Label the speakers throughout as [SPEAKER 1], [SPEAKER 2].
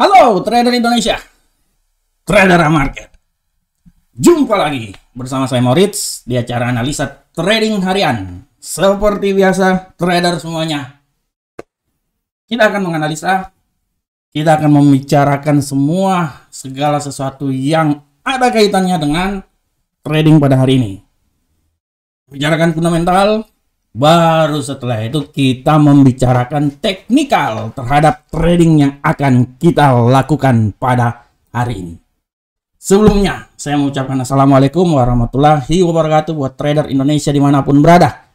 [SPEAKER 1] Halo trader Indonesia, trader market. Jumpa lagi bersama saya Moritz di acara analisa trading harian. Seperti biasa, trader semuanya. Kita akan menganalisa, kita akan membicarakan semua segala sesuatu yang ada kaitannya dengan trading pada hari ini. Bicarakan fundamental, Baru setelah itu kita membicarakan teknikal terhadap trading yang akan kita lakukan pada hari ini. Sebelumnya, saya mengucapkan Assalamualaikum warahmatullahi wabarakatuh buat trader Indonesia dimanapun berada.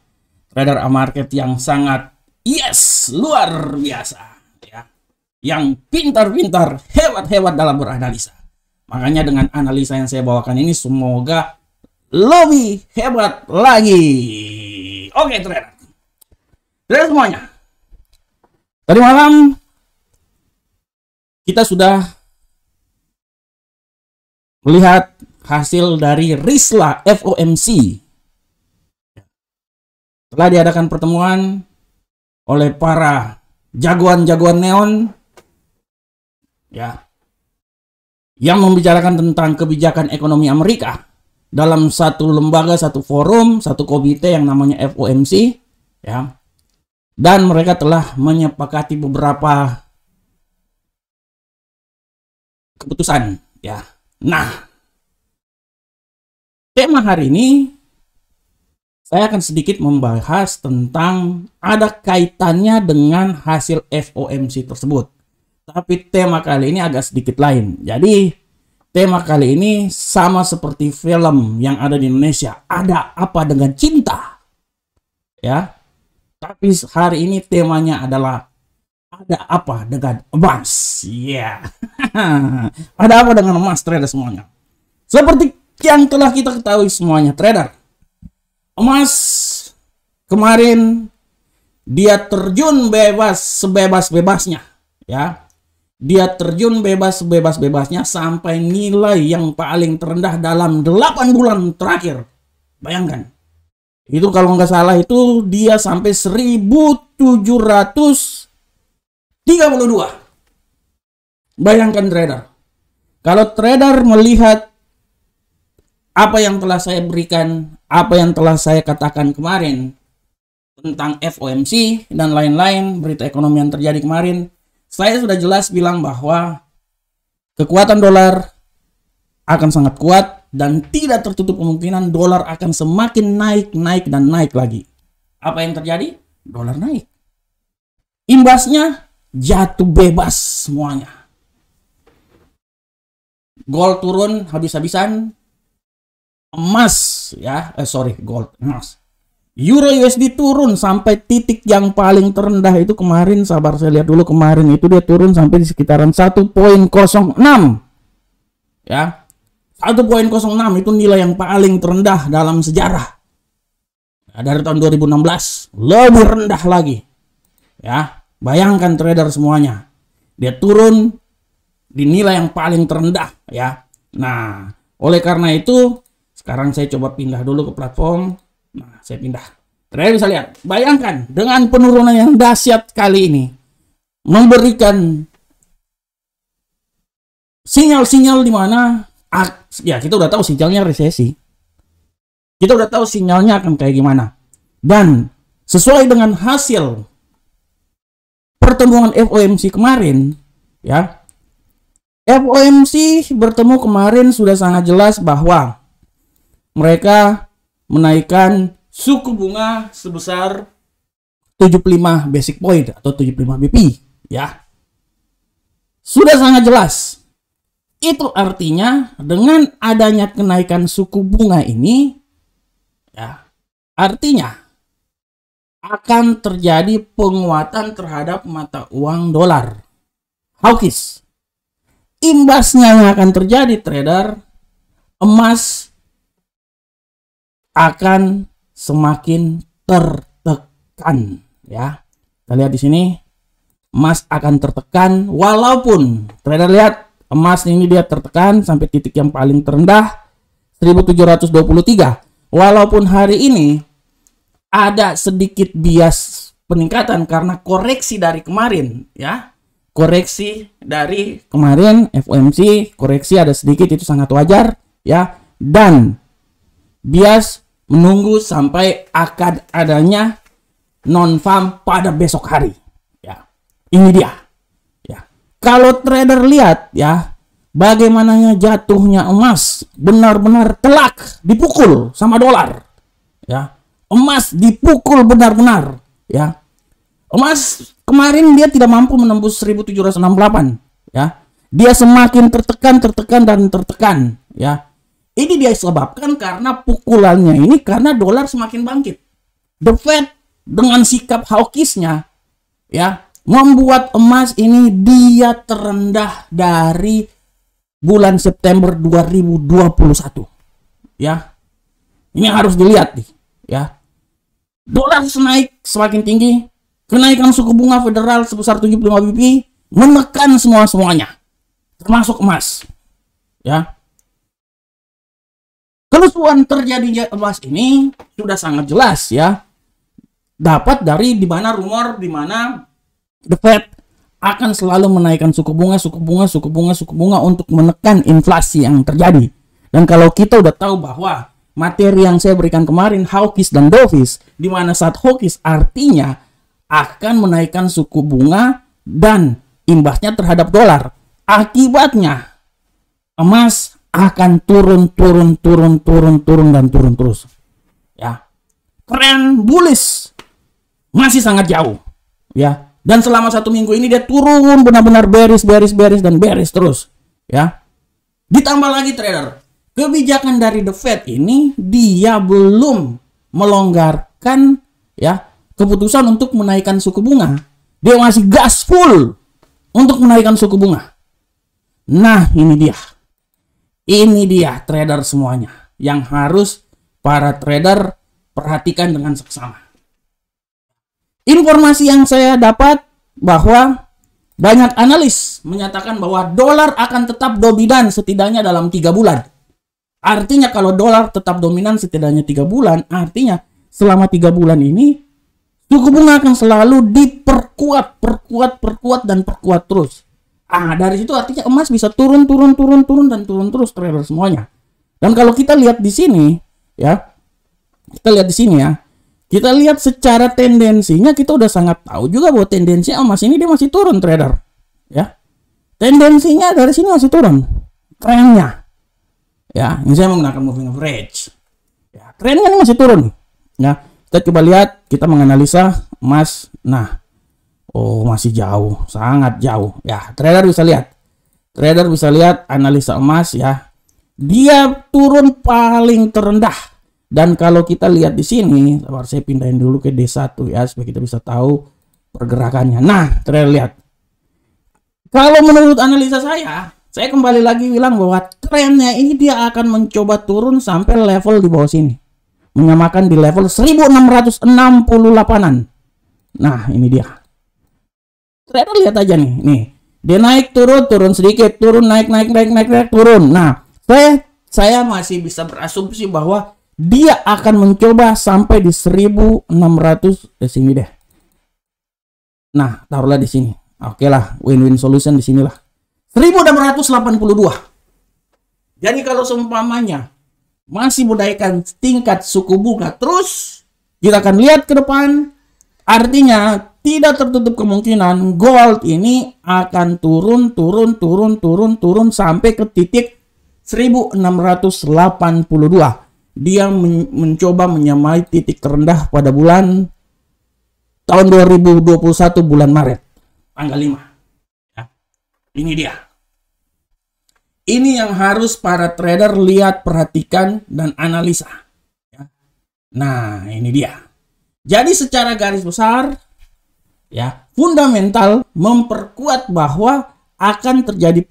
[SPEAKER 1] Trader market yang sangat yes, luar biasa. ya Yang pintar-pintar, hebat-hebat dalam beranalisa. Makanya dengan analisa yang saya bawakan ini semoga lebih hebat lagi. Oke, saudara. Saudara semuanya. Tadi malam kita sudah melihat hasil dari RISLA FOMC. Setelah diadakan pertemuan oleh para jagoan-jagoan neon ya yang membicarakan tentang kebijakan ekonomi Amerika dalam satu lembaga, satu forum, satu komite yang namanya FOMC ya. Dan mereka telah menyepakati beberapa keputusan ya. Nah, tema hari ini saya akan sedikit membahas tentang ada kaitannya dengan hasil FOMC tersebut. Tapi tema kali ini agak sedikit lain. Jadi Tema kali ini sama seperti film yang ada di Indonesia, ada apa dengan cinta? Ya. Tapi hari ini temanya adalah ada apa dengan emas? Ya. Yeah. ada apa dengan emas trader semuanya? Seperti yang telah kita ketahui semuanya trader. Emas kemarin dia terjun bebas sebebas-bebasnya ya dia terjun bebas-bebas-bebasnya sampai nilai yang paling terendah dalam 8 bulan terakhir. Bayangkan. Itu kalau nggak salah itu dia sampai 1732. Bayangkan trader. Kalau trader melihat apa yang telah saya berikan, apa yang telah saya katakan kemarin tentang FOMC dan lain-lain, berita ekonomi yang terjadi kemarin, saya sudah jelas bilang bahwa kekuatan dolar akan sangat kuat dan tidak tertutup kemungkinan dolar akan semakin naik, naik, dan naik lagi. Apa yang terjadi? Dolar naik. Imbasnya jatuh bebas semuanya. Gold turun habis-habisan. Emas ya, eh sorry gold, emas. Euro USD turun sampai titik yang paling terendah itu kemarin sabar saya lihat dulu kemarin itu dia turun sampai di sekitaran 1.06 ya 1.06 itu nilai yang paling terendah dalam sejarah nah, dari tahun 2016 lebih rendah lagi ya bayangkan trader semuanya dia turun di nilai yang paling terendah ya nah oleh karena itu sekarang saya coba pindah dulu ke platform Nah, saya pindah. Terakhir bisa lihat. Bayangkan dengan penurunan yang dahsyat kali ini memberikan sinyal-sinyal di mana ya kita udah tahu sinyalnya resesi. Kita udah tahu sinyalnya akan kayak gimana. Dan sesuai dengan hasil pertemuan FOMC kemarin, ya. FOMC bertemu kemarin sudah sangat jelas bahwa mereka menaikkan suku bunga sebesar 75 basic point atau 75 BP ya. Sudah sangat jelas. Itu artinya dengan adanya kenaikan suku bunga ini ya, artinya akan terjadi penguatan terhadap mata uang dolar. Hawkish. Imbasnya yang akan terjadi trader emas akan semakin tertekan ya. Kita lihat di sini emas akan tertekan walaupun trader lihat emas ini dia tertekan sampai titik yang paling terendah 1723. Walaupun hari ini ada sedikit bias peningkatan karena koreksi dari kemarin ya. Koreksi dari kemarin FOMC koreksi ada sedikit itu sangat wajar ya dan bias menunggu sampai akan adanya non farm pada besok hari ya ini dia ya kalau trader lihat ya bagaimananya jatuhnya emas benar-benar telak dipukul sama dolar ya emas dipukul benar-benar ya emas kemarin dia tidak mampu menembus 1768 ya dia semakin tertekan tertekan dan tertekan ya ini dia disebabkan karena pukulannya ini karena dolar semakin bangkit. The Fed dengan sikap hawkishnya ya membuat emas ini dia terendah dari bulan September 2021. Ya. Ini harus dilihat nih, ya. Dolar naik semakin tinggi, kenaikan suku bunga federal sebesar 75 BP menekan semua-semuanya, termasuk emas. Ya, Kerusuhan terjadinya emas ini sudah sangat jelas ya. Dapat dari di mana rumor di mana The Fed akan selalu menaikkan suku bunga, suku bunga, suku bunga, suku bunga untuk menekan inflasi yang terjadi. Dan kalau kita udah tahu bahwa materi yang saya berikan kemarin hawkish dan dovish, di mana saat hawkish artinya akan menaikkan suku bunga dan imbasnya terhadap dolar. Akibatnya emas akan turun, turun, turun, turun, turun, dan turun terus. Ya, keren bullish masih sangat jauh. Ya, dan selama satu minggu ini dia turun benar-benar beris, beris, beris, dan beris terus. Ya, ditambah lagi trader kebijakan dari The Fed ini dia belum melonggarkan ya keputusan untuk menaikkan suku bunga. Dia masih gas full untuk menaikkan suku bunga. Nah, ini dia. Ini dia trader semuanya yang harus para trader perhatikan dengan seksama. Informasi yang saya dapat bahwa banyak analis menyatakan bahwa dolar akan tetap dominan setidaknya dalam tiga bulan. Artinya kalau dolar tetap dominan setidaknya tiga bulan, artinya selama tiga bulan ini suku bunga akan selalu diperkuat, perkuat, perkuat dan perkuat terus. Ah, dari situ artinya emas bisa turun, turun, turun, turun dan turun terus trader semuanya. Dan kalau kita lihat di sini, ya, kita lihat di sini ya, kita lihat secara tendensinya kita udah sangat tahu juga bahwa tendensi emas ini dia masih turun trader, ya. Tendensinya dari sini masih turun, trennya, ya. Ini saya menggunakan moving average, ya. Trennya ini masih turun, ya. Kita coba lihat, kita menganalisa emas. Nah, Oh, masih jauh, sangat jauh. Ya, trader bisa lihat. Trader bisa lihat analisa emas ya. Dia turun paling terendah. Dan kalau kita lihat di sini, sabar saya pindahin dulu ke D1 ya supaya kita bisa tahu pergerakannya. Nah, trader lihat. Kalau menurut analisa saya, saya kembali lagi bilang bahwa trennya ini dia akan mencoba turun sampai level di bawah sini. Menyamakan di level 1668-an. Nah, ini dia trader lihat aja nih nih dia naik turun turun sedikit turun naik naik naik naik naik turun nah saya saya masih bisa berasumsi bahwa dia akan mencoba sampai di 1600 di eh, sini deh nah taruhlah di sini oke lah win-win solution di sinilah 1682 jadi kalau seumpamanya masih menaikkan tingkat suku bunga terus kita akan lihat ke depan artinya tidak tertutup kemungkinan gold ini akan turun, turun, turun, turun, turun sampai ke titik 1682. Dia men mencoba menyamai titik terendah pada bulan tahun 2021 bulan Maret, tanggal 5. Ya. Ini dia. Ini yang harus para trader lihat, perhatikan, dan analisa. Ya. Nah, ini dia. Jadi secara garis besar, ya fundamental memperkuat bahwa akan terjadi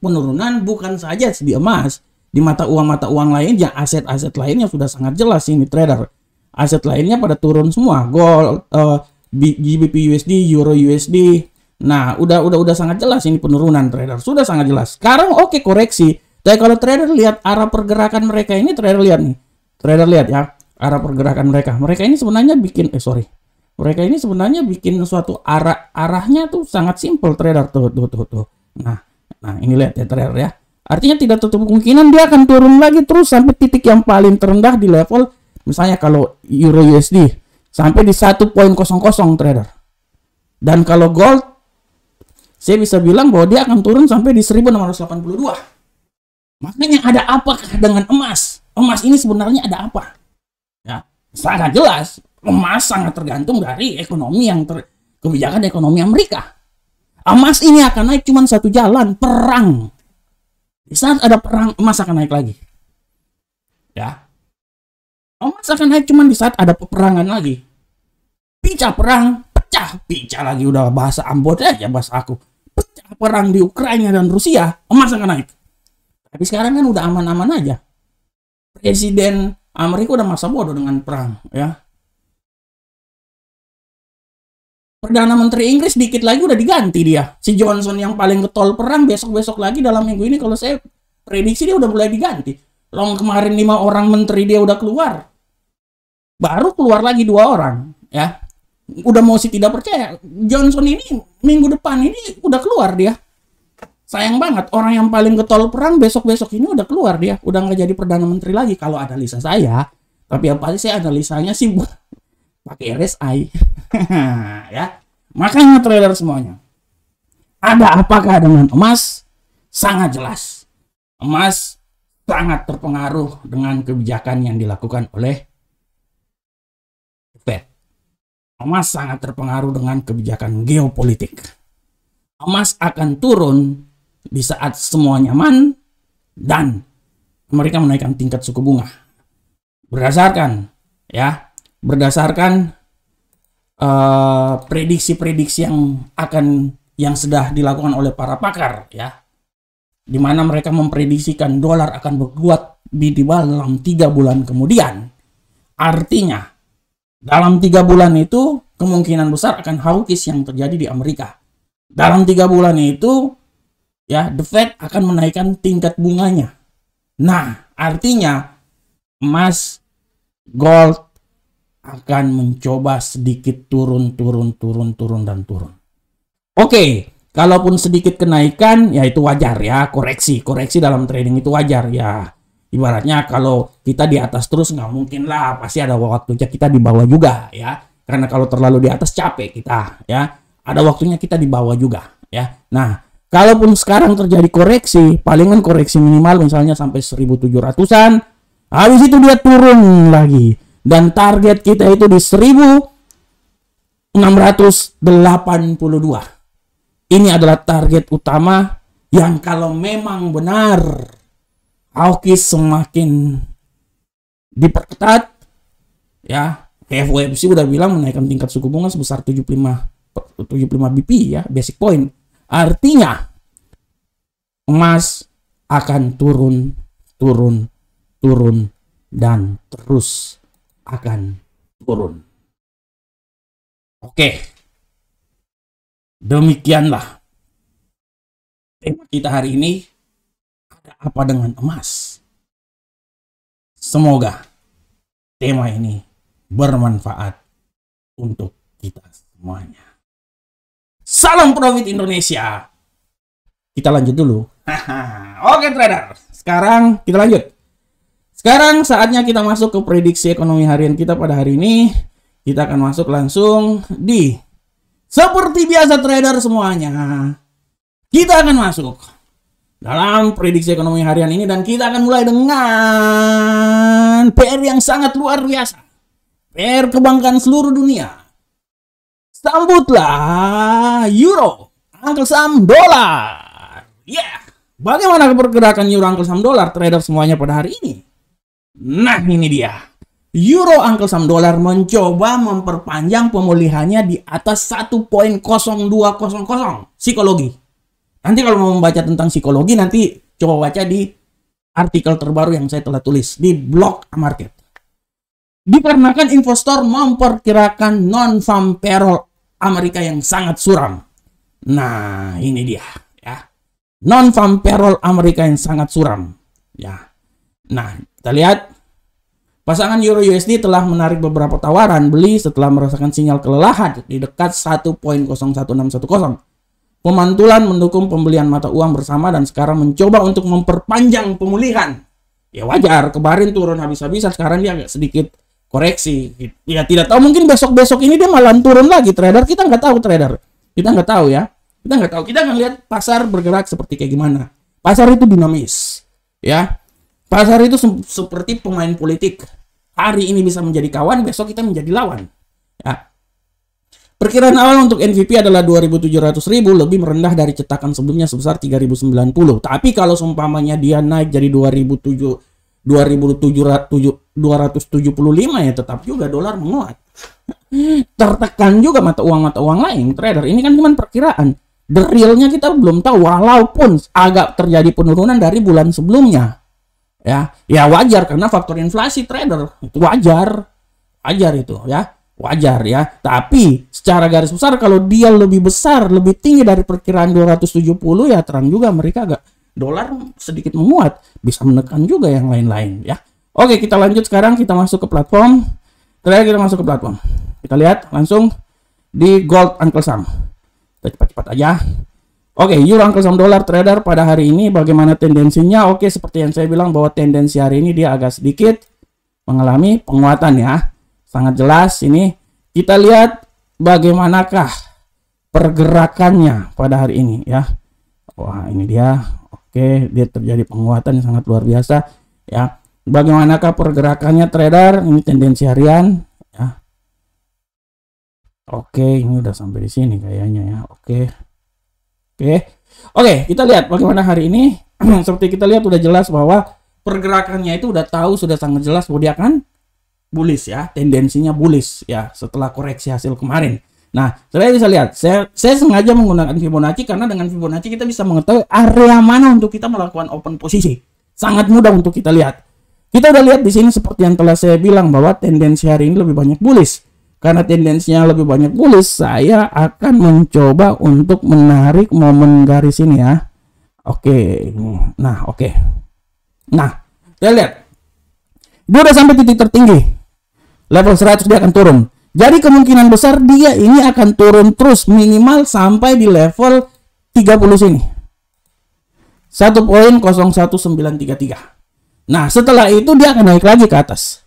[SPEAKER 1] penurunan bukan saja di emas di mata uang mata uang lainnya aset-aset lainnya sudah sangat jelas ini trader aset lainnya pada turun semua gold uh, eh, GBP USD Euro USD nah udah udah udah sangat jelas ini penurunan trader sudah sangat jelas sekarang oke okay, koreksi tapi kalau trader lihat arah pergerakan mereka ini trader lihat nih trader lihat ya arah pergerakan mereka mereka ini sebenarnya bikin eh sorry mereka ini sebenarnya bikin suatu arah arahnya tuh sangat simpel trader tuh tuh tuh tuh nah nah ini lihat ya trader ya artinya tidak tutup kemungkinan dia akan turun lagi terus sampai titik yang paling terendah di level misalnya kalau euro USD sampai di 1.00 trader dan kalau gold saya bisa bilang bahwa dia akan turun sampai di 1682 makanya ada apa dengan emas emas ini sebenarnya ada apa ya sangat jelas emas sangat tergantung dari ekonomi yang ter, kebijakan ekonomi Amerika. Emas ini akan naik cuma satu jalan, perang. Di saat ada perang, emas akan naik lagi. Ya. Emas akan naik cuma di saat ada peperangan lagi. Pica perang, pecah. Pica lagi udah bahasa Ambon aja eh, ya bahasa aku. Pecah perang di Ukraina dan Rusia, emas akan naik. Tapi sekarang kan udah aman-aman aja. Presiden Amerika udah masa bodoh dengan perang, ya Perdana Menteri Inggris dikit lagi udah diganti dia. Si Johnson yang paling getol perang besok-besok lagi dalam minggu ini kalau saya prediksi dia udah mulai diganti. Long kemarin lima orang menteri dia udah keluar. Baru keluar lagi dua orang, ya. Udah mau sih tidak percaya, Johnson ini minggu depan ini udah keluar dia. Sayang banget orang yang paling getol perang besok-besok ini udah keluar dia, udah nggak jadi perdana menteri lagi kalau analisa saya. Tapi apa pasti saya analisanya sih pakai RSI ya makanya trailer semuanya ada apakah dengan emas sangat jelas emas sangat terpengaruh dengan kebijakan yang dilakukan oleh Fed emas sangat terpengaruh dengan kebijakan geopolitik emas akan turun di saat semua nyaman dan mereka menaikkan tingkat suku bunga berdasarkan ya berdasarkan eh, prediksi-prediksi uh, yang akan yang sudah dilakukan oleh para pakar ya di mana mereka memprediksikan dolar akan berkuat di dalam tiga bulan kemudian artinya dalam tiga bulan itu kemungkinan besar akan hawkish yang terjadi di Amerika dalam tiga bulan itu ya the Fed akan menaikkan tingkat bunganya nah artinya emas gold akan mencoba sedikit turun, turun, turun, turun, dan turun. Oke, kalaupun sedikit kenaikan, ya itu wajar ya, koreksi. Koreksi dalam trading itu wajar ya. Ibaratnya kalau kita di atas terus nggak mungkin lah, pasti ada waktunya kita di bawah juga ya. Karena kalau terlalu di atas capek kita ya. Ada waktunya kita di bawah juga ya. Nah, kalaupun sekarang terjadi koreksi, palingan koreksi minimal misalnya sampai 1700-an, habis itu dia turun lagi dan target kita itu di 1682. Ini adalah target utama yang kalau memang benar Aoki semakin diperketat ya FOMC sudah bilang menaikkan tingkat suku bunga sebesar 75 75 BP ya basic point artinya emas akan turun turun turun dan terus akan turun. Oke, demikianlah tema kita hari ini. Ada apa dengan emas? Semoga tema ini bermanfaat untuk kita semuanya. Salam Profit Indonesia. Kita lanjut dulu. Oke trader, sekarang kita lanjut. Sekarang saatnya kita masuk ke prediksi ekonomi harian kita pada hari ini. Kita akan masuk langsung di seperti biasa trader semuanya. Kita akan masuk dalam prediksi ekonomi harian ini dan kita akan mulai dengan PR yang sangat luar biasa. PR kebankan seluruh dunia. Sambutlah euro, Uncle Sam dolar. Yeah. Bagaimana pergerakan euro Uncle Sam dolar trader semuanya pada hari ini? Nah ini dia. Euro Uncle Sam Dollar mencoba memperpanjang pemulihannya di atas 1.0200 psikologi. Nanti kalau mau membaca tentang psikologi nanti coba baca di artikel terbaru yang saya telah tulis di blog market. Dikarenakan investor memperkirakan non-farm payroll Amerika yang sangat suram. Nah, ini dia ya. Non-farm payroll Amerika yang sangat suram ya. Nah, kita lihat. Pasangan Euro USD telah menarik beberapa tawaran beli setelah merasakan sinyal kelelahan di dekat 1.01610. Pemantulan mendukung pembelian mata uang bersama dan sekarang mencoba untuk memperpanjang pemulihan. Ya wajar, kemarin turun habis-habisan, sekarang dia agak sedikit koreksi. Ya tidak tahu, mungkin besok-besok ini dia malah turun lagi trader, kita nggak tahu trader. Kita nggak tahu ya. Kita nggak tahu, kita akan lihat pasar bergerak seperti kayak gimana. Pasar itu dinamis. Ya, Pasar itu seperti pemain politik. Hari ini bisa menjadi kawan, besok kita menjadi lawan. Ya. Perkiraan awal untuk MVP adalah 2.700.000 lebih merendah dari cetakan sebelumnya sebesar 3.090. Tapi kalau seumpamanya dia naik jadi puluh lima ya tetap juga dolar menguat. Tertekan juga mata uang-mata uang lain trader. Ini kan cuma perkiraan. The realnya kita belum tahu walaupun agak terjadi penurunan dari bulan sebelumnya ya ya wajar karena faktor inflasi trader itu wajar wajar itu ya wajar ya tapi secara garis besar kalau dia lebih besar lebih tinggi dari perkiraan 270 ya terang juga mereka agak dolar sedikit menguat bisa menekan juga yang lain-lain ya oke kita lanjut sekarang kita masuk ke platform terakhir kita masuk ke platform kita lihat langsung di gold Uncle Sam kita cepat-cepat aja Oke, okay, euro angkel dolar trader pada hari ini bagaimana tendensinya? Oke, okay, seperti yang saya bilang bahwa tendensi hari ini dia agak sedikit mengalami penguatan ya. Sangat jelas ini. Kita lihat bagaimanakah pergerakannya pada hari ini ya. Wah, ini dia. Oke, okay, dia terjadi penguatan yang sangat luar biasa ya. Bagaimanakah pergerakannya trader? Ini tendensi harian ya. Oke, ini udah sampai di sini kayaknya ya. Oke. Oke. Okay. Oke, okay, kita lihat bagaimana hari ini. Seperti kita lihat sudah jelas bahwa pergerakannya itu sudah tahu sudah sangat jelas bahwa dia akan bullish ya, tendensinya bullish ya setelah koreksi hasil kemarin. Nah, saya bisa lihat, saya, saya sengaja menggunakan Fibonacci karena dengan Fibonacci kita bisa mengetahui area mana untuk kita melakukan open posisi. Sangat mudah untuk kita lihat. Kita udah lihat di sini seperti yang telah saya bilang bahwa tendensi hari ini lebih banyak bullish karena tendensinya lebih banyak bullish, saya akan mencoba untuk menarik momen garis ini ya. Oke, nah oke. Nah, kita lihat. Dia udah sampai titik tertinggi. Level 100 dia akan turun. Jadi kemungkinan besar dia ini akan turun terus minimal sampai di level 30 sini. 1.01933. Nah, setelah itu dia akan naik lagi ke atas.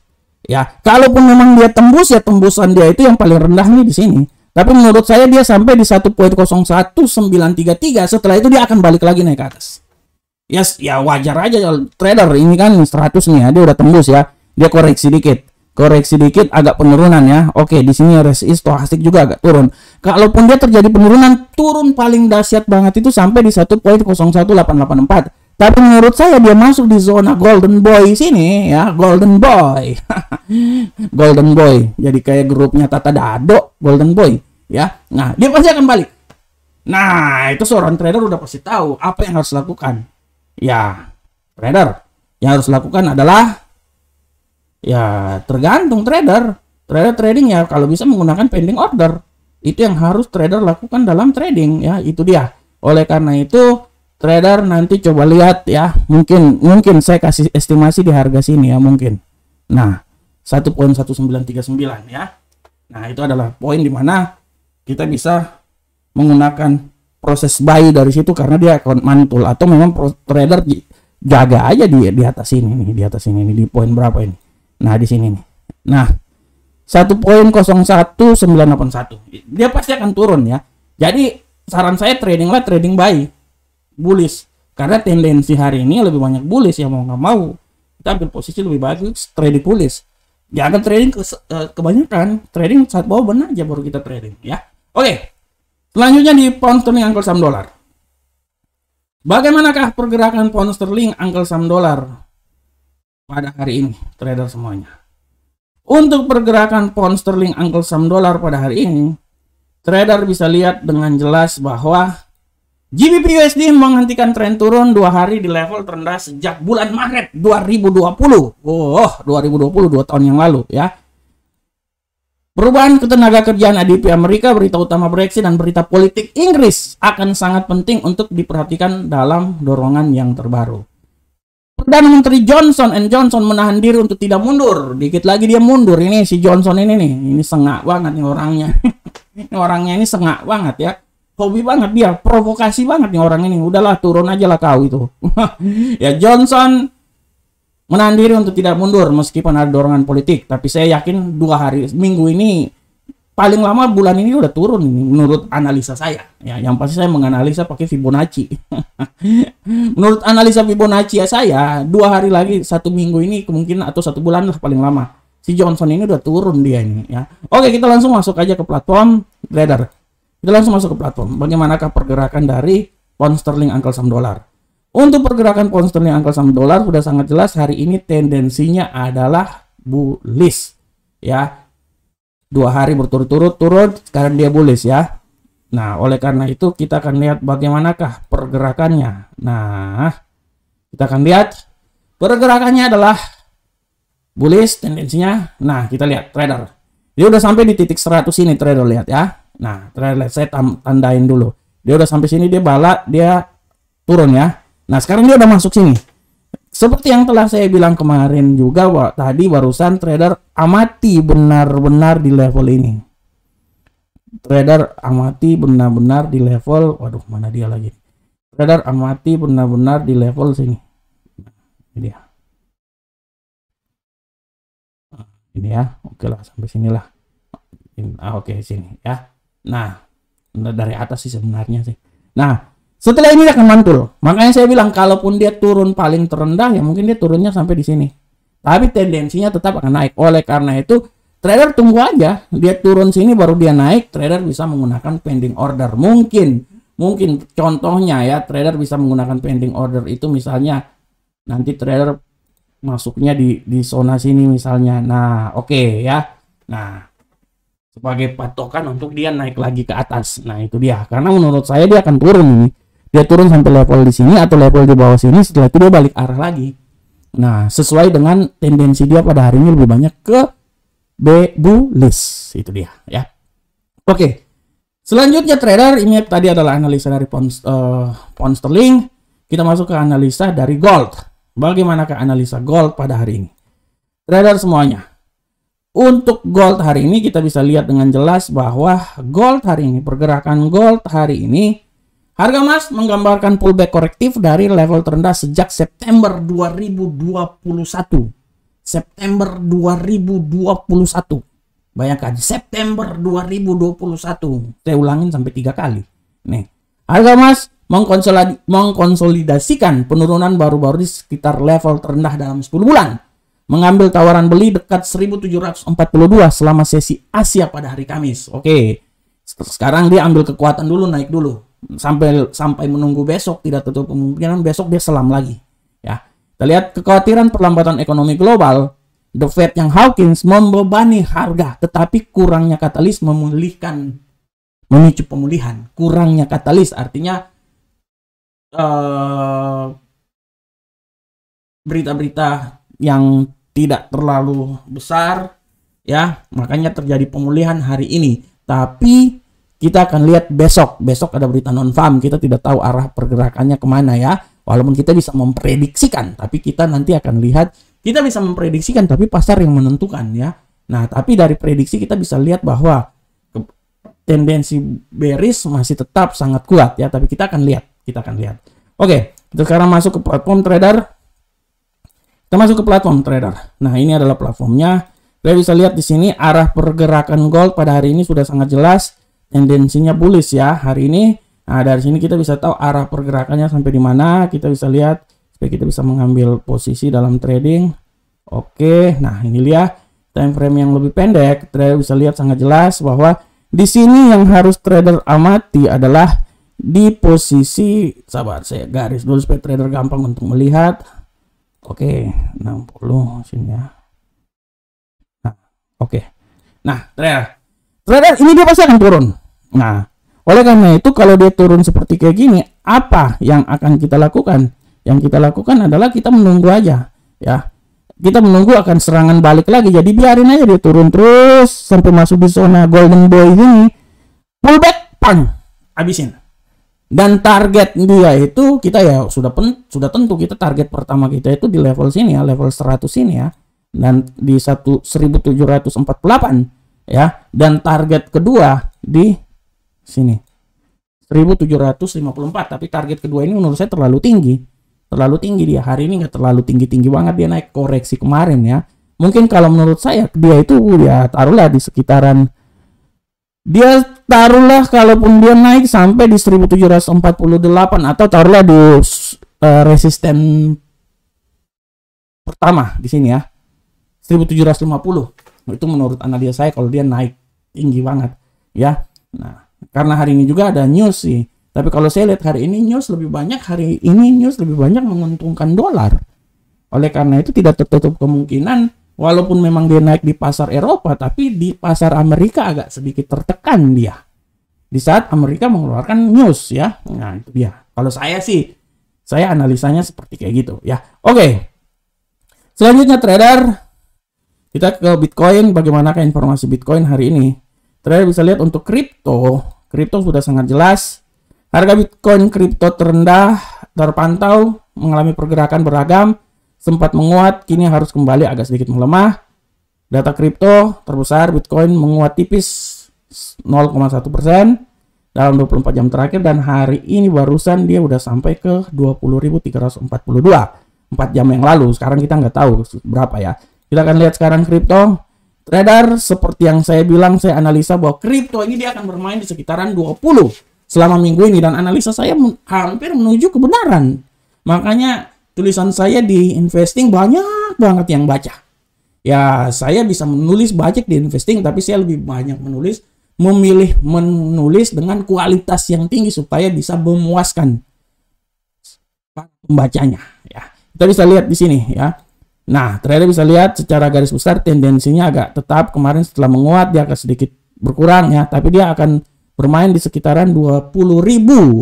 [SPEAKER 1] Ya, kalaupun memang dia tembus ya tembusan dia itu yang paling rendah nih di sini. Tapi menurut saya dia sampai di 1.01933 setelah itu dia akan balik lagi naik ke atas. Ya, yes, ya wajar aja trader ini kan 100 nih ya, dia udah tembus ya. Dia koreksi dikit. Koreksi dikit agak penurunan ya. Oke, di sini resist stochastic juga agak turun. Kalaupun dia terjadi penurunan, turun paling dahsyat banget itu sampai di 1.01884. Tapi menurut saya dia masuk di zona Golden Boy sini ya, Golden Boy. golden Boy. Jadi kayak grupnya Tata Dado, Golden Boy ya. Nah, dia pasti akan balik. Nah, itu seorang trader udah pasti tahu apa yang harus lakukan. Ya, trader yang harus lakukan adalah ya tergantung trader. Trader trading ya kalau bisa menggunakan pending order. Itu yang harus trader lakukan dalam trading ya, itu dia. Oleh karena itu trader nanti coba lihat ya mungkin mungkin saya kasih estimasi di harga sini ya mungkin nah 1.1939 ya nah itu adalah poin dimana kita bisa menggunakan proses buy dari situ karena dia akan mantul atau memang trader jaga aja di di atas sini nih di atas sini nih di poin berapa ini nah di sini nih nah 1.01981 dia pasti akan turun ya jadi saran saya trading lah trading buy bullish karena tendensi hari ini lebih banyak bullish yang mau nggak mau kita ambil posisi lebih bagus trading bullish jangan ya, trading ke, kebanyakan trading saat bawah benar aja baru kita trading ya oke okay. selanjutnya di pound sterling angkel saham dolar bagaimanakah pergerakan pound sterling angkel saham dolar pada hari ini trader semuanya untuk pergerakan pound sterling angkel saham dolar pada hari ini trader bisa lihat dengan jelas bahwa GBP USD menghentikan tren turun dua hari di level terendah sejak bulan Maret 2020. Oh, 2020, dua tahun yang lalu ya. Perubahan ketenaga kerjaan ADP Amerika, berita utama Brexit, dan berita politik Inggris akan sangat penting untuk diperhatikan dalam dorongan yang terbaru. Perdana Menteri Johnson and Johnson menahan diri untuk tidak mundur. Dikit lagi dia mundur. Ini si Johnson ini nih, ini sengak banget nih orangnya. ini orangnya ini sengak banget ya hobi banget dia provokasi banget nih orang ini udahlah turun aja lah kau itu ya Johnson menahan diri untuk tidak mundur meskipun ada dorongan politik tapi saya yakin dua hari minggu ini paling lama bulan ini udah turun ini menurut analisa saya ya yang pasti saya menganalisa pakai Fibonacci menurut analisa Fibonacci ya saya dua hari lagi satu minggu ini kemungkinan atau satu bulan lah paling lama si Johnson ini udah turun dia ini ya oke kita langsung masuk aja ke platform trader kita langsung masuk ke platform. Bagaimanakah pergerakan dari pound sterling angkel saham dolar? Untuk pergerakan pound sterling angkel saham dolar sudah sangat jelas hari ini tendensinya adalah bullish ya. Dua hari berturut-turut turun, sekarang dia bullish ya. Nah, oleh karena itu kita akan lihat bagaimanakah pergerakannya. Nah, kita akan lihat pergerakannya adalah bullish tendensinya. Nah, kita lihat trader. Dia udah sampai di titik 100 ini trader lihat ya. Nah, saya tandain dulu. Dia udah sampai sini, dia balak, dia turun ya. Nah, sekarang dia udah masuk sini. Seperti yang telah saya bilang kemarin juga, wah, tadi barusan trader amati benar-benar di level ini. Trader amati benar-benar di level, waduh mana dia lagi. Trader amati benar-benar di level sini. Ini dia. Ini ya, oke lah sampai sinilah. Ah, oke sini ya. Nah, dari atas sih sebenarnya sih. Nah, setelah ini akan mantul. Makanya saya bilang kalaupun dia turun paling terendah ya mungkin dia turunnya sampai di sini. Tapi tendensinya tetap akan naik. Oleh karena itu trader tunggu aja. Dia turun sini baru dia naik, trader bisa menggunakan pending order. Mungkin mungkin contohnya ya trader bisa menggunakan pending order itu misalnya nanti trader masuknya di di zona sini misalnya. Nah, oke okay, ya. Nah, sebagai patokan untuk dia naik lagi ke atas. Nah, itu dia. Karena menurut saya dia akan turun ini. Dia turun sampai level di sini atau level di bawah sini, setelah itu dia balik arah lagi. Nah, sesuai dengan tendensi dia pada hari ini lebih banyak ke B bullish Itu dia, ya. Oke. Selanjutnya trader ini tadi adalah analisa dari pound, uh, eh, sterling. Kita masuk ke analisa dari gold. Bagaimana ke analisa gold pada hari ini? Trader semuanya, untuk gold hari ini kita bisa lihat dengan jelas bahwa gold hari ini pergerakan gold hari ini harga emas menggambarkan pullback korektif dari level terendah sejak September 2021. September 2021. Bayangkan September 2021. Saya ulangin sampai tiga kali. Nih, harga emas mengkonsolidasikan penurunan baru-baru di sekitar level terendah dalam 10 bulan mengambil tawaran beli dekat 1742 selama sesi Asia pada hari Kamis. Oke. Sekarang dia ambil kekuatan dulu naik dulu sampai sampai menunggu besok tidak tentu kemungkinan besok dia selam lagi ya. Kita lihat kekhawatiran perlambatan ekonomi global The Fed yang Hawkins membebani harga tetapi kurangnya katalis memulihkan memicu pemulihan. Kurangnya katalis artinya eh, berita-berita uh, berita -berita yang tidak terlalu besar ya makanya terjadi pemulihan hari ini tapi kita akan lihat besok besok ada berita non farm kita tidak tahu arah pergerakannya kemana ya walaupun kita bisa memprediksikan tapi kita nanti akan lihat kita bisa memprediksikan tapi pasar yang menentukan ya nah tapi dari prediksi kita bisa lihat bahwa tendensi bearish masih tetap sangat kuat ya tapi kita akan lihat kita akan lihat oke sekarang masuk ke platform trader kita masuk ke platform trader. Nah, ini adalah platformnya. kita bisa lihat di sini arah pergerakan gold pada hari ini sudah sangat jelas. Tendensinya bullish ya hari ini. Nah, dari sini kita bisa tahu arah pergerakannya sampai di mana. Kita bisa lihat supaya kita bisa mengambil posisi dalam trading. Oke, nah ini dia time frame yang lebih pendek. Trader bisa lihat sangat jelas bahwa di sini yang harus trader amati adalah di posisi sabar saya garis dulu supaya trader gampang untuk melihat Oke, 60 sini ya. Nah, oke. Okay. Nah, trader. Ya. Trader ini dia pasti akan turun. Nah, oleh karena itu kalau dia turun seperti kayak gini, apa yang akan kita lakukan? Yang kita lakukan adalah kita menunggu aja, ya. Kita menunggu akan serangan balik lagi. Jadi biarin aja dia turun terus sampai masuk di zona golden boy ini. Pullback, pang, habisin dan target dia itu kita ya sudah pen, sudah tentu kita target pertama kita itu di level sini ya level 100 sini ya dan di 1 1748 ya dan target kedua di sini 1754 tapi target kedua ini menurut saya terlalu tinggi terlalu tinggi dia hari ini nggak terlalu tinggi tinggi banget dia naik koreksi kemarin ya mungkin kalau menurut saya dia itu ya taruhlah di sekitaran dia taruhlah kalaupun dia naik sampai di 1748 atau taruhlah di uh, resisten pertama di sini ya 1750 itu menurut analisa saya kalau dia naik tinggi banget ya nah karena hari ini juga ada news sih tapi kalau saya lihat hari ini news lebih banyak hari ini news lebih banyak menguntungkan dolar oleh karena itu tidak tertutup kemungkinan walaupun memang dia naik di pasar Eropa, tapi di pasar Amerika agak sedikit tertekan dia. Di saat Amerika mengeluarkan news ya, nah itu dia. Kalau saya sih, saya analisanya seperti kayak gitu ya. Oke, selanjutnya trader, kita ke Bitcoin, bagaimanakah informasi Bitcoin hari ini? Trader bisa lihat untuk kripto, kripto sudah sangat jelas. Harga Bitcoin kripto terendah terpantau mengalami pergerakan beragam sempat menguat, kini harus kembali agak sedikit melemah. Data kripto terbesar Bitcoin menguat tipis 0,1 persen dalam 24 jam terakhir dan hari ini barusan dia udah sampai ke 20.342 4 jam yang lalu. Sekarang kita nggak tahu berapa ya. Kita akan lihat sekarang kripto trader seperti yang saya bilang saya analisa bahwa kripto ini dia akan bermain di sekitaran 20 selama minggu ini dan analisa saya hampir menuju kebenaran. Makanya tulisan saya di investing banyak banget yang baca. Ya, saya bisa menulis banyak di investing, tapi saya lebih banyak menulis, memilih menulis dengan kualitas yang tinggi supaya bisa memuaskan pembacanya. Ya, kita bisa lihat di sini ya. Nah, trader bisa lihat secara garis besar tendensinya agak tetap kemarin setelah menguat dia akan sedikit berkurang ya, tapi dia akan bermain di sekitaran 20.000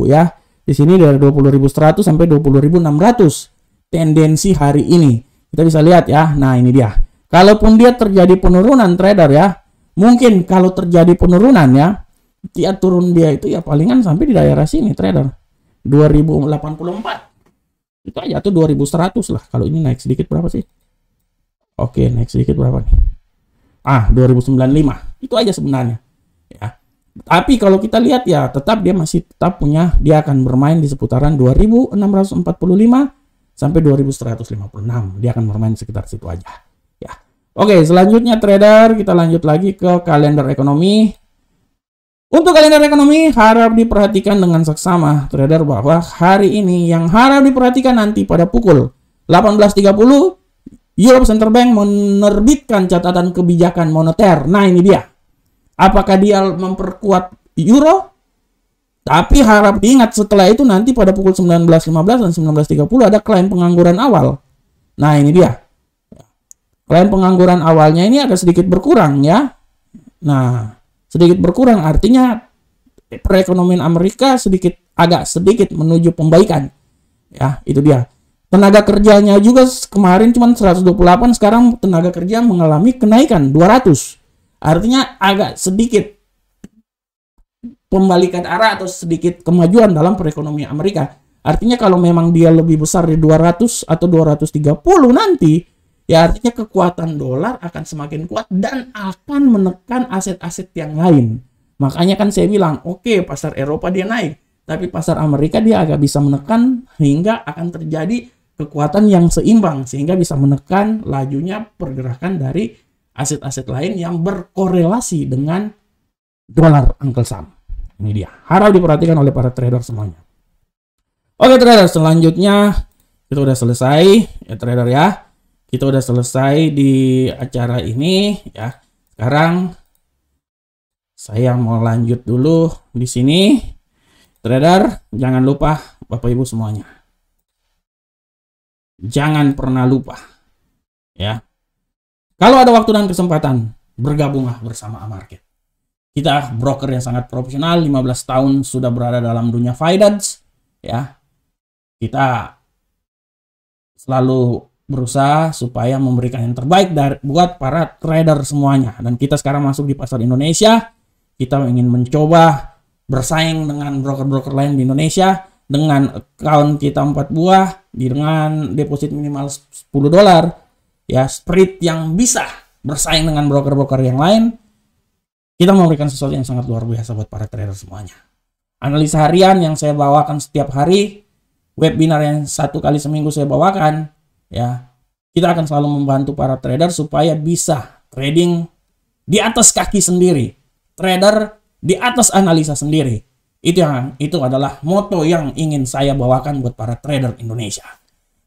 [SPEAKER 1] ya. Di sini dari 20.100 sampai 20.600 tendensi hari ini. Kita bisa lihat ya. Nah, ini dia. Kalaupun dia terjadi penurunan trader ya, mungkin kalau terjadi penurunan ya, dia turun dia itu ya palingan sampai di daerah sini trader. 2084. Itu aja tuh 2100 lah. Kalau ini naik sedikit berapa sih? Oke, naik sedikit berapa nih? Ah, 2095. Itu aja sebenarnya. Ya. Tapi kalau kita lihat ya tetap dia masih tetap punya dia akan bermain di seputaran 2645 sampai 2156. Dia akan bermain sekitar situ aja. Ya. Oke, selanjutnya trader kita lanjut lagi ke kalender ekonomi. Untuk kalender ekonomi harap diperhatikan dengan seksama trader bahwa hari ini yang harap diperhatikan nanti pada pukul 18.30 Europe Central Bank menerbitkan catatan kebijakan moneter. Nah, ini dia. Apakah dia memperkuat euro tapi harap diingat setelah itu nanti pada pukul 19.15 dan 19.30 ada klaim pengangguran awal. Nah ini dia. Klaim pengangguran awalnya ini agak sedikit berkurang ya. Nah sedikit berkurang artinya perekonomian Amerika sedikit agak sedikit menuju pembaikan. Ya itu dia. Tenaga kerjanya juga kemarin cuma 128 sekarang tenaga kerja mengalami kenaikan 200. Artinya agak sedikit pembalikan arah atau sedikit kemajuan dalam perekonomian Amerika. Artinya kalau memang dia lebih besar di 200 atau 230 nanti, ya artinya kekuatan dolar akan semakin kuat dan akan menekan aset-aset yang lain. Makanya kan saya bilang, oke okay, pasar Eropa dia naik, tapi pasar Amerika dia agak bisa menekan hingga akan terjadi kekuatan yang seimbang sehingga bisa menekan lajunya pergerakan dari aset-aset lain yang berkorelasi dengan dolar Uncle Sam. Ini dia. Harap diperhatikan oleh para trader semuanya. Oke trader, selanjutnya kita udah selesai ya trader ya. Kita udah selesai di acara ini ya. Sekarang saya mau lanjut dulu di sini. Trader, jangan lupa Bapak Ibu semuanya. Jangan pernah lupa ya. Kalau ada waktu dan kesempatan, bergabunglah bersama A Market kita broker yang sangat profesional 15 tahun sudah berada dalam dunia finance ya kita selalu berusaha supaya memberikan yang terbaik dari buat para trader semuanya dan kita sekarang masuk di pasar Indonesia kita ingin mencoba bersaing dengan broker-broker lain di Indonesia dengan account kita 4 buah dengan deposit minimal 10 dolar ya spread yang bisa bersaing dengan broker-broker yang lain kita memberikan sesuatu yang sangat luar biasa buat para trader semuanya. Analisa harian yang saya bawakan setiap hari, webinar yang satu kali seminggu saya bawakan, ya kita akan selalu membantu para trader supaya bisa trading di atas kaki sendiri, trader di atas analisa sendiri. Itu yang itu adalah moto yang ingin saya bawakan buat para trader Indonesia.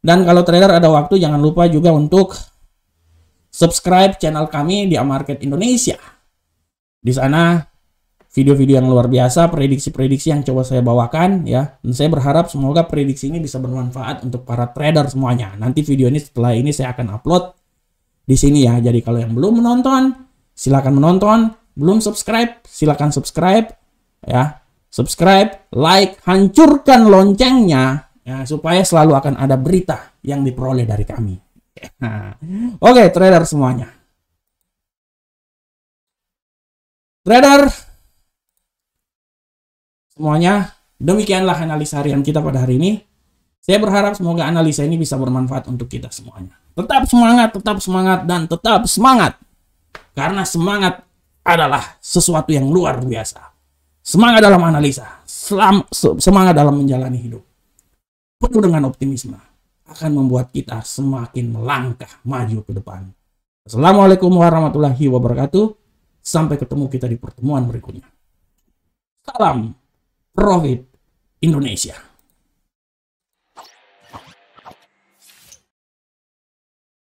[SPEAKER 1] Dan kalau trader ada waktu jangan lupa juga untuk subscribe channel kami di Market Indonesia. Di sana video-video yang luar biasa, prediksi-prediksi yang coba saya bawakan ya. Dan saya berharap semoga prediksi ini bisa bermanfaat untuk para trader semuanya. Nanti video ini setelah ini saya akan upload di sini ya. Jadi kalau yang belum menonton, silakan menonton. Belum subscribe, silakan subscribe ya. Subscribe, like, hancurkan loncengnya ya, supaya selalu akan ada berita yang diperoleh dari kami. Oke, okay, trader semuanya. trader semuanya demikianlah analisa harian kita pada hari ini saya berharap semoga analisa ini bisa bermanfaat untuk kita semuanya tetap semangat tetap semangat dan tetap semangat karena semangat adalah sesuatu yang luar biasa semangat dalam analisa selam, semangat dalam menjalani hidup penuh dengan optimisme akan membuat kita semakin melangkah maju ke depan Assalamualaikum warahmatullahi wabarakatuh Sampai ketemu kita di pertemuan berikutnya. Salam Profit Indonesia.